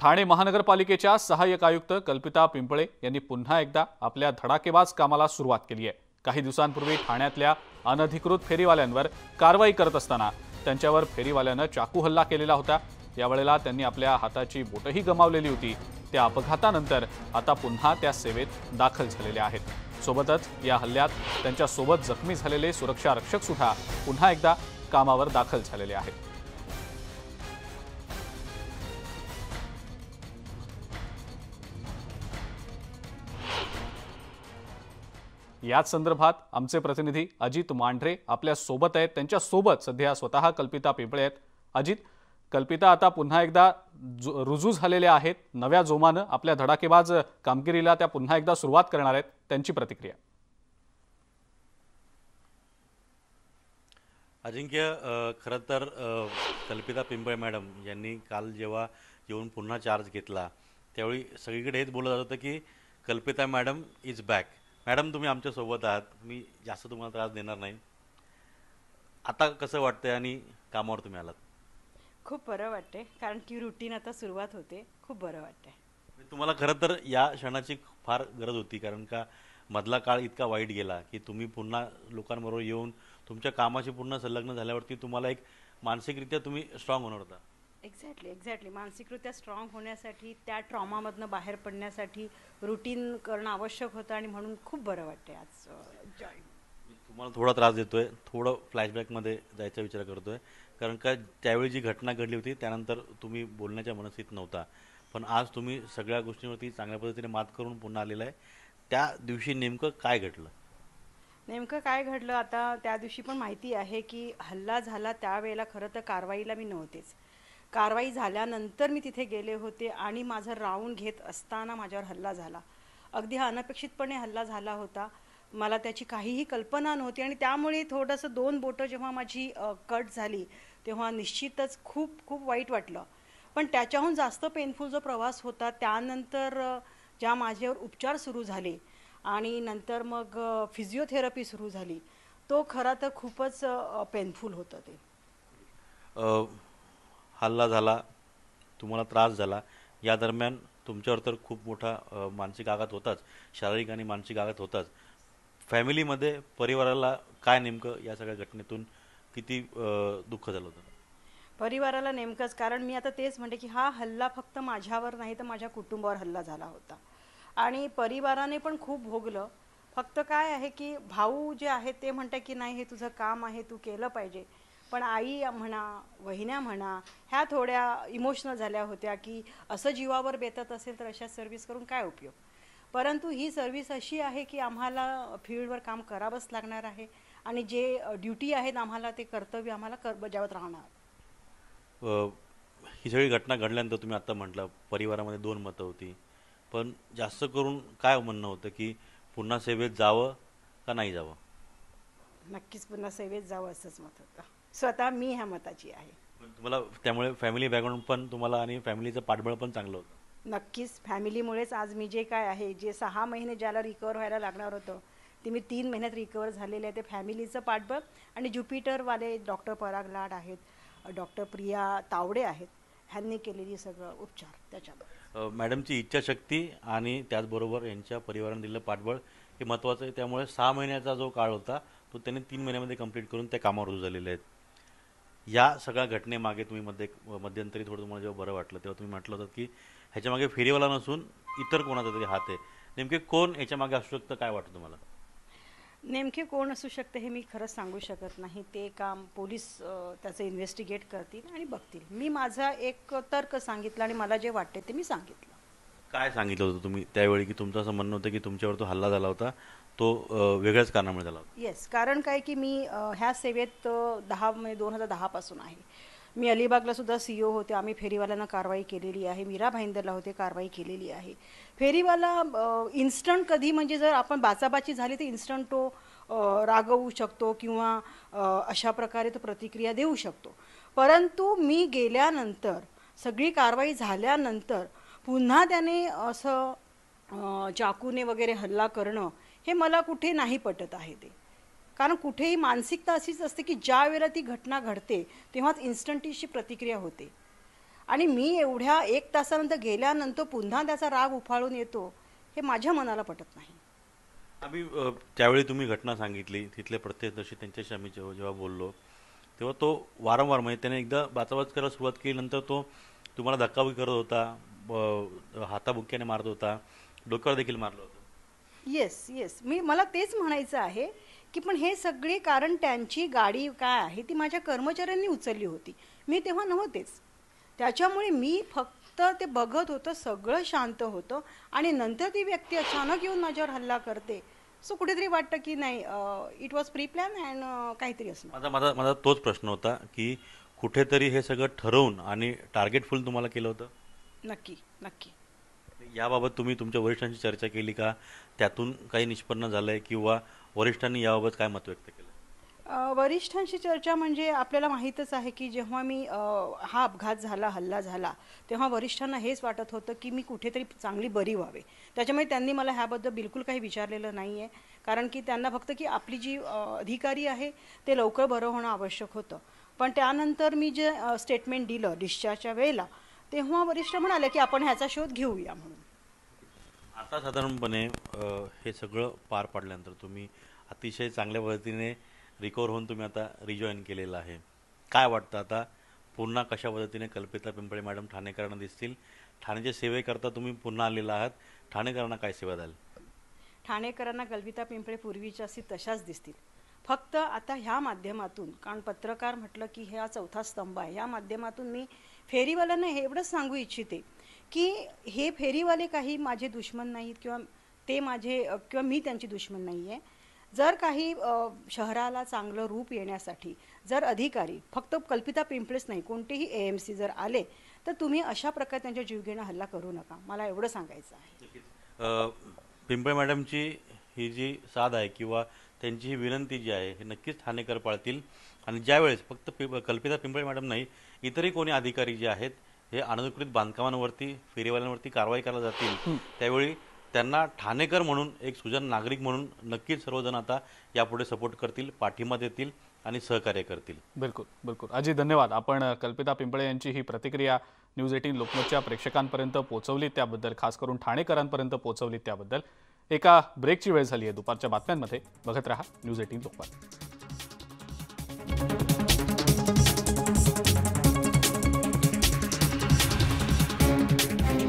ठाणे महानगरपालिकेच्या सहाय्यक आयुक्त कल्पिता पिंपळे यांनी पुन्हा एकदा आपल्या धडाकेबाज कामाला सुरुवात केली आहे काही दिवसांपूर्वी ठाण्यातल्या अनधिकृत फेरीवाल्यांवर कारवाई करत असताना त्यांच्यावर फेरीवाल्यानं चाकू हल्ला केलेला होता यावेळेला त्यांनी आपल्या हाताची बोटही गमावलेली होती त्या अपघातानंतर आता पुन्हा त्या सेवेत दाखल झालेल्या आहेत सोबतच या हल्ल्यात त्यांच्यासोबत जखमी झालेले सुरक्षा रक्षक सुद्धा पुन्हा एकदा कामावर दाखल झालेले आहेत याच संदर्भात आमचे प्रतिनिधी अजित मांढरे आपल्या सोबत आहेत त्यांच्या सोबत सध्या स्वतः कल्पिता पिंपळे आहेत अजित कल्पिता आता पुन्हा एकदा रुजू झालेल्या आहेत नव्या जोमानं आपल्या धडाकेबाज कामगिरीला त्या पुन्हा एकदा सुरुवात करणार आहेत त्यांची प्रतिक्रिया अजिंक्य खरं तर कल्पिता पिंपळे मॅडम यांनी काल जेव्हा येऊन पुन्हा चार्ज घेतला त्यावेळी सगळीकडे हेच बोललं जात होतं की कल्पिता मॅडम इज बॅक मॅडम तुम्ही आमच्यासोबत आहात मी जास्त तुम्हाला त्रास देणार नाही आता कसं वाटतंय आणि कामावर तुम्ही आलात खूप बरं वाटतंय कारण की रुटीन आता सुरुवात होते खूप बरं वाटतंय तुम्हाला खरं तर या क्षणाची फार गरज होती कारण का मधला काळ इतका वाईट गेला की तुम्ही पुन्हा लोकांबरोबर येऊन तुमच्या कामाशी पूर्ण संलग्न झाल्यावरती तुम्हाला एक मानसिकरित्या तुम्ही स्ट्रॉंग होणार होता एक्झॅक्टली एक्झॅक्टली मानसिकरित्या स्ट्रॉंग होण्यासाठी त्या ट्रॉमामधनं बाहेर पडण्यासाठी रुटीन करणं आवश्यक होतं आणि म्हणून खूप बरं वाटते आज जॉईन तुम्हाला थोडा त्रास देतोय थोडं फ्लॅशबॅकमध्ये जायचा विचार करतोय कारण का त्यावेळी जी घटना घडली होती त्यानंतर तुम्ही बोलण्याच्या मनस्थित नव्हता पण आज तुम्ही सगळ्या गोष्टींवरती चांगल्या पद्धतीने मात करून पुन्हा आलेला आहे त्या दिवशी नेमकं काय घडलं नेमकं काय घडलं आता त्या दिवशी पण माहिती आहे की हल्ला झाला त्यावेळेला खरं तर कारवाईला मी नव्हतेच कारवाई झाल्यानंतर मी तिथे गेले होते आणि माझं राऊंड घेत असताना माझ्यावर हल्ला झाला अगदी हा अनपेक्षितपणे हल्ला झाला होता मला त्याची काहीही कल्पना नव्हती आणि त्यामुळे थोडंसं दोन बोटं जेव्हा माझी कट झाली तेव्हा निश्चितच खूप खूप वाईट वाटलं पण त्याच्याहून जास्त पेनफुल जो प्रवास होता त्यानंतर ज्या माझ्यावर उपचार सुरू झाले आणि नंतर मग फिजिओथेरपी सुरू झाली तो खरं तर खूपच पेनफुल होतं ते हल्ला झाला तुम्हाला त्रास झाला या दरम्यान तुमच्यावर तर खूप मोठा मानसिक आघात होताच शारीरिक आणि मानसिक आघात होताच फॅमिलीमध्ये परिवाराला काय नेमकं या सगळ्या घटनेतून किती दुःख झालं होतं परिवाराला नेमकंच कारण मी आता तेच म्हणते की हा हल्ला फक्त माझ्यावर नाही तर माझ्या कुटुंबावर हल्ला झाला होता आणि परिवाराने पण खूप भोगलं फक्त काय आहे की भाऊ जे आहे ते म्हणतात की नाही हे तुझं काम आहे तू केलं पाहिजे पण आई म्हणा वहिन्या म्हणा ह्या थोड्या इमोशनल झाल्या होत्या की असं जीवावर बेतत असेल तर अशा सर्व्हिस करून काय उपयोग परंतु ही सर्व्हिस अशी आहे की आम्हाला फील्डवर काम करावंच लागणार आहे आणि जे ड्युटी आहेत आम्हाला ते कर्तव्य आम्हाला कर बजावत राहणार ही सगळी घटना घडल्यानंतर तुम्ही आत्ता म्हटलं परिवारामध्ये दोन मतं होती पण जास्त करून काय म्हणणं होतं की पुन्हा सेवेत जावं का नाही जावं नक्कीच पुन्हा सेवेत जावं असंच मत होतं स्वतः मी ह्या मताची आहे तुम्हाला त्यामुळे फॅमिली बॅकग्राऊंड पण तुम्हाला आणि फॅमिलीचं पाठबळ पण चांगलं होतं नक्कीच फॅमिलीमुळेच आज मी जे काय आहे जे सहा महिने ज्याला रिकवर व्हायला लागणार होतं ते मी तीन महिन्यात रिकवर झालेले आहे ते फॅमिलीचं पाठबळ आणि ज्युपिटरवाले डॉक्टर पराग लाड आहेत डॉक्टर प्रिया तावडे आहेत ह्यांनी केलेली सगळं उपचार त्याच्यावर मॅडमची इच्छाशक्ती आणि त्याचबरोबर यांच्या परिवारानं दिलेलं पाठबळ हे महत्त्वाचं आहे त्यामुळे सहा महिन्याचा जो काळ होता तो त्याने तीन महिन्यामध्ये कंप्लीट करून त्या कामावर रुजू झालेले आहेत या सगळ्या घटनेमागे तुम्ही मध्ये मध्यंतरी थोडं तुम्हाला जेव्हा बरं वाटलं तेव्हा तुम्ही म्हटलं होतं की ह्याच्यामागे फेरीवाला नसून इतर कोणाचा तरी हात आहे नेमके कोण याच्यामागे असू शकतं काय वाटतं तुम्हाला नेमके कोण असू शकते हे मी खरंच सांगू शकत नाही ते काम पोलीस त्याचं इन्व्हेस्टिगेट करतील आणि बघतील मी माझा एक तर्क सांगितला आणि मला जे वाटते ते मी सांगितलं काय सांगितलं होतं तुम्ही त्यावेळी की तुमचं असं म्हणणं होतं की तुमच्यावर तो हल्ला झाला होता तो वेगळ्याच कारणामुळे झाला येस कारण काय की मी ह्या सेवेत दहा म्हणजे दोन हजार दहापासून आहे मी अलिबागला सुद्धा सी ओ e होते आम्ही फेरीवाल्यांना कारवाई केलेली आहे मीरा भाईंदरला होते कारवाई केलेली आहे फेरीवाला इन्स्टंट कधी म्हणजे जर आपण बाचाबाची झाली तर इन्स्टंट तो रागवू शकतो किंवा अशा प्रकारे तो प्रतिक्रिया देऊ शकतो परंतु मी गेल्यानंतर सगळी कारवाई झाल्यानंतर पुन्हा त्याने असं चाकूने वगैरे हल्ला करणं हे मला कुठे नाही पटत आहे ते कारण कुठेही मानसिकता अशीच असते की ज्या वेळेला ती घटना घडते तेव्हाच इन्स्टंटीशी प्रतिक्रिया होते आणि मी एवढ्या एक तासानंतर गेल्यानंतर पुन्हा त्याचा राग उफाळून येतो हे माझ्या मनाला पटत नाही आम्ही त्यावेळी तुम्ही घटना सांगितली तिथले प्रत्यक्षदर्शी त्यांच्याशी आम्ही जेव्हा जेव्हा बोललो तेव्हा तो वारंवार म्हणजे त्याने एकदा बाचाबाच करायला सुरुवात केली नंतर तो तुम्हाला धक्काबुक्की करत होता हाताबुक्याने मारत होता डोक्यावर देखील मारलं होतं येस येस मी मला तेच म्हणायचं आहे की पण हे सगळे कारण त्यांची गाडी काय आहे ती माझ्या कर्मचाऱ्यांनी उचलली होती मी तेव्हा नव्हतेच त्याच्यामुळे मी फक्त ते बघत होतं सगळं शांत होतं आणि नंतर ती व्यक्ती अचानक येऊन माझ्यावर हल्ला करते सो कुठेतरी वाटतं की नाही it was pre plan and काहीतरी असं माझा माझा माझा तोच प्रश्न होता की कुठेतरी हे सगळं ठरवून आणि टार्गेट फुल तुम्हाला केलं होतं नक्की नक्की याबाबत तुम्ही तुमच्या वरिष्ठांशी चर्चा केली का त्यातून काही निष्पन्न झालं आहे किंवा वरिष्ठांनी याबाबत काय मत व्यक्त केलं वरिष्ठांशी चर्चा म्हणजे आपल्याला माहीतच आहे की जेव्हा मी हा अपघात झाला हल्ला झाला तेव्हा वरिष्ठांना हेच वाटत होतं की मी कुठेतरी चांगली बरी व्हावे त्याच्यामुळे त्यांनी मला ह्याबद्दल बिलकुल काही विचारलेलं नाही आहे कारण की त्यांना फक्त की आपली जी अधिकारी आहे ते लवकर बरं होणं आवश्यक होतं पण त्यानंतर मी जे स्टेटमेंट दिलं डिस्चार्जच्या वेळेला तेव्हा वरिष्ठ म्हणाले की आपण ह्याचा शोध घेऊया म्हणून आता साधारणपणे हे सगळं पार पाडल्यानंतर तुम्ही अतिशय चांगल्या पद्धतीने रिकवर होऊन तुम्ही आता रिजॉईन केलेलं आहे काय वाटतं आता पुन्हा कशा पद्धतीने कल्पिता पिंपळे मॅडम ठाणेकरांना दिसतील ठाणेच्या सेवेकरता तुम्ही पुन्हा आलेला आहात ठाणेकरांना काय सेवा द्याल ठाणेकरांना कल्पिता पिंपळे पूर्वीच्या असतील तशाच दिसतील फक्त आता ह्या माध्यमातून कारण पत्रकार म्हटलं की हा चौथा स्तंभ आहे ह्या माध्यमातून मी फेरीवाल्यांना हे एवढंच सांगू इच्छिते की हे फेरीवाले काही माझे दुश्मन नाहीत किंवा ते माझे किंवा मी त्यांची दुश्मन नाही आहे जर काही शहराला चांगलं रूप येण्यासाठी जर अधिकारी फक्त कल्पिता पिंपळेच नाही कोणतेही ए एम सी जर आले तर तुम्ही अशा प्रकारे त्यांच्या जीवघेणा हल्ला करू नका मला एवढं सांगायचं आहे पिंपळे मॅडमची ही जी साध आहे किंवा त्यांची ही विनंती जी आहे हे नक्कीच ठाणेकर पाळतील आणि ज्यावेळेस फक्त पिंप कल्पिता पिंपळे मॅडम नाही इतरही कोणी अधिकारी जे आहेत हे अनधिकृत बांधकामांवरती फेरीवाल्यांवरती कारवाई करायला जातील त्यावेळी त्यांना ठाणेकर म्हणून एक सुजन नागरिक म्हणून नक्कीच सर्वजण आता यापुढे सपोर्ट करतील पाठिंबा देतील आणि सहकार्य करतील बिलकुल बिलकुल अजी धन्यवाद आपण कल्पिता पिंपळे यांची ही प्रतिक्रिया न्यूज एटीन लोकमतच्या प्रेक्षकांपर्यंत पोहोचवली त्याबद्दल खास करून ठाणेकरांपर्यंत पोहोचवली त्याबद्दल एका ब्रेकची वेळ झाली आहे दुपारच्या बातम्यांमध्ये बघत राहा न्यूज एटीन लोकमत